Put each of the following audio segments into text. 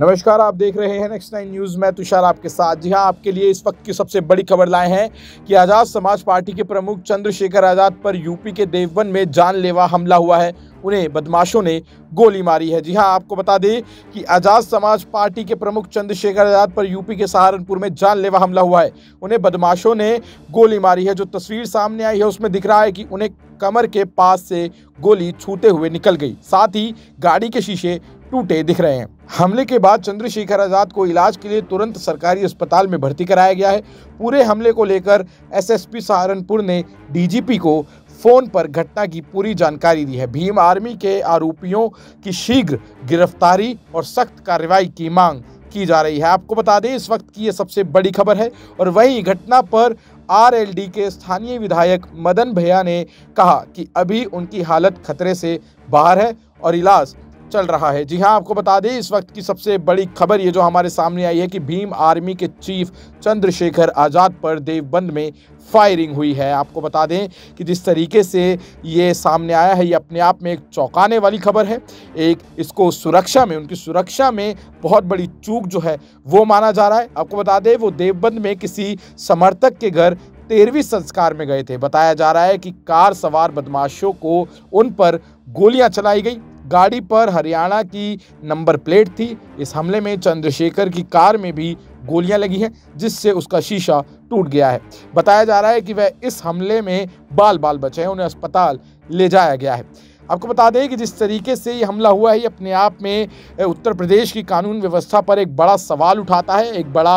नमस्कार आप देख रहे हैं नेक्स्ट नाइन न्यूज़ में तुषार आपके साथ जी हाँ आपके लिए इस वक्त की सबसे बड़ी खबर लाए हैं कि आज़ाद समाज पार्टी के प्रमुख चंद्रशेखर आज़ाद पर यूपी के देवबन में जानलेवा हमला हुआ है उन्हें बदमाशों ने गोली मारी है जी हाँ आपको बता दें कि आज़ाद समाज पार्टी के प्रमुख चंद्रशेखर आज़ाद पर यूपी के सहारनपुर में जानलेवा हमला हुआ है उन्हें बदमाशों ने गोली मारी है जो तस्वीर सामने आई है उसमें दिख रहा है कि उन्हें कमर के पास से गोली छूते हुए निकल गई साथ ही गाड़ी के शीशे टूटे दिख रहे हैं हमले के बाद चंद्रशेखर आज़ाद को इलाज के लिए तुरंत सरकारी अस्पताल में भर्ती कराया गया है पूरे हमले को लेकर एसएसपी सहारनपुर ने डीजीपी को फोन पर घटना की पूरी जानकारी दी है भीम आर्मी के आरोपियों की शीघ्र गिरफ्तारी और सख्त कार्रवाई की मांग की जा रही है आपको बता दें इस वक्त की ये सबसे बड़ी खबर है और वहीं घटना पर आरएलडी के स्थानीय विधायक मदन भैया ने कहा कि अभी उनकी हालत खतरे से बाहर है और इलाज चल रहा है जी हाँ आपको बता दें इस वक्त की सबसे बड़ी खबर ये जो हमारे सामने आई है कि भीम आर्मी के चीफ चंद्रशेखर आज़ाद पर देवबंद में फायरिंग हुई है आपको बता दें कि जिस तरीके से ये सामने आया है ये अपने आप में एक चौंकाने वाली खबर है एक इसको सुरक्षा में उनकी सुरक्षा में बहुत बड़ी चूक जो है वो माना जा रहा है आपको बता दें वो देवबंद में किसी समर्थक के घर तेरहवीं संस्कार में गए थे बताया जा रहा है कि कार सवार बदमाशों को उन पर गोलियां चलाई गई गाड़ी पर हरियाणा की नंबर प्लेट थी इस हमले में चंद्रशेखर की कार में भी गोलियां लगी हैं जिससे उसका शीशा टूट गया है बताया जा रहा है कि वह इस हमले में बाल बाल बचे हैं उन्हें अस्पताल ले जाया गया है आपको बता दें कि जिस तरीके से ये हमला हुआ है ये अपने आप में उत्तर प्रदेश की कानून व्यवस्था पर एक बड़ा सवाल उठाता है एक बड़ा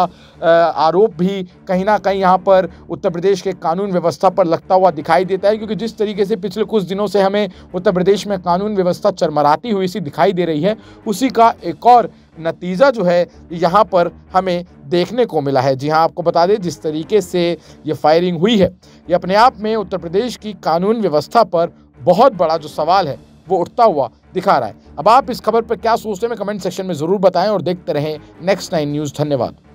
आरोप भी कहीं ना कहीं यहाँ पर उत्तर प्रदेश के कानून व्यवस्था पर लगता हुआ दिखाई देता है क्योंकि जिस तरीके से पिछले कुछ दिनों से हमें उत्तर प्रदेश में कानून व्यवस्था चरमराती हुई सी दिखाई दे रही है उसी का एक और नतीजा जो है यहाँ पर हमें देखने को मिला है जी हाँ आपको बता दें जिस तरीके से ये फायरिंग हुई है ये अपने आप में उत्तर प्रदेश की कानून व्यवस्था पर बहुत बड़ा जो सवाल है वो उठता हुआ दिखा रहा है अब आप इस खबर पर क्या सोचते हैं कमेंट सेक्शन में ज़रूर बताएं और देखते रहें नेक्स्ट नाइन न्यूज़ धन्यवाद